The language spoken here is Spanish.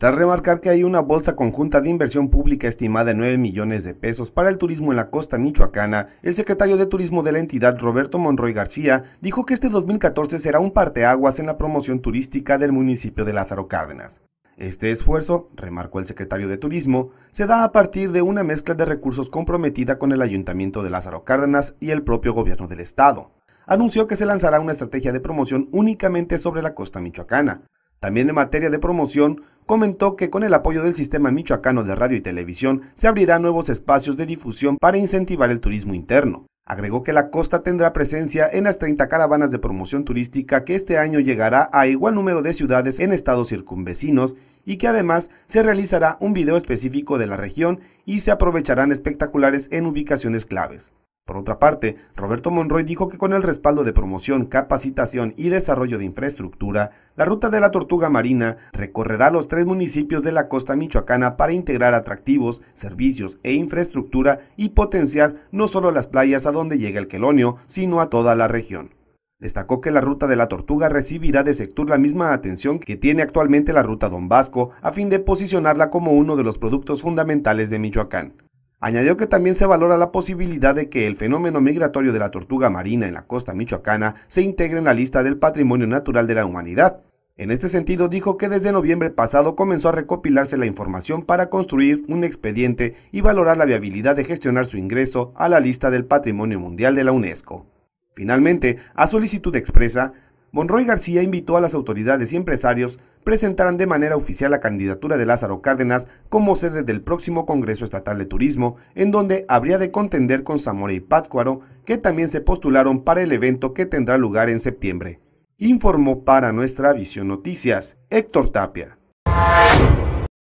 Tras remarcar que hay una bolsa conjunta de inversión pública estimada en 9 millones de pesos para el turismo en la costa michoacana, el secretario de Turismo de la entidad, Roberto Monroy García, dijo que este 2014 será un parteaguas en la promoción turística del municipio de Lázaro Cárdenas. Este esfuerzo, remarcó el secretario de Turismo, se da a partir de una mezcla de recursos comprometida con el Ayuntamiento de Lázaro Cárdenas y el propio gobierno del estado. Anunció que se lanzará una estrategia de promoción únicamente sobre la costa michoacana. También en materia de promoción, comentó que con el apoyo del Sistema Michoacano de Radio y Televisión se abrirán nuevos espacios de difusión para incentivar el turismo interno. Agregó que la costa tendrá presencia en las 30 caravanas de promoción turística que este año llegará a igual número de ciudades en estados circunvecinos y que además se realizará un video específico de la región y se aprovecharán espectaculares en ubicaciones claves. Por otra parte, Roberto Monroy dijo que con el respaldo de promoción, capacitación y desarrollo de infraestructura, la ruta de la tortuga marina recorrerá los tres municipios de la costa michoacana para integrar atractivos, servicios e infraestructura y potenciar no solo las playas a donde llega el quelonio, sino a toda la región. Destacó que la ruta de la tortuga recibirá de sector la misma atención que tiene actualmente la ruta Don Vasco a fin de posicionarla como uno de los productos fundamentales de Michoacán. Añadió que también se valora la posibilidad de que el fenómeno migratorio de la tortuga marina en la costa michoacana se integre en la lista del patrimonio natural de la humanidad. En este sentido dijo que desde noviembre pasado comenzó a recopilarse la información para construir un expediente y valorar la viabilidad de gestionar su ingreso a la lista del patrimonio mundial de la UNESCO. Finalmente, a solicitud expresa, Monroy García invitó a las autoridades y empresarios presentaran de manera oficial la candidatura de Lázaro Cárdenas como sede del próximo Congreso Estatal de Turismo, en donde habría de contender con Zamora y Pátzcuaro, que también se postularon para el evento que tendrá lugar en septiembre. Informó para nuestra Visión Noticias Héctor Tapia.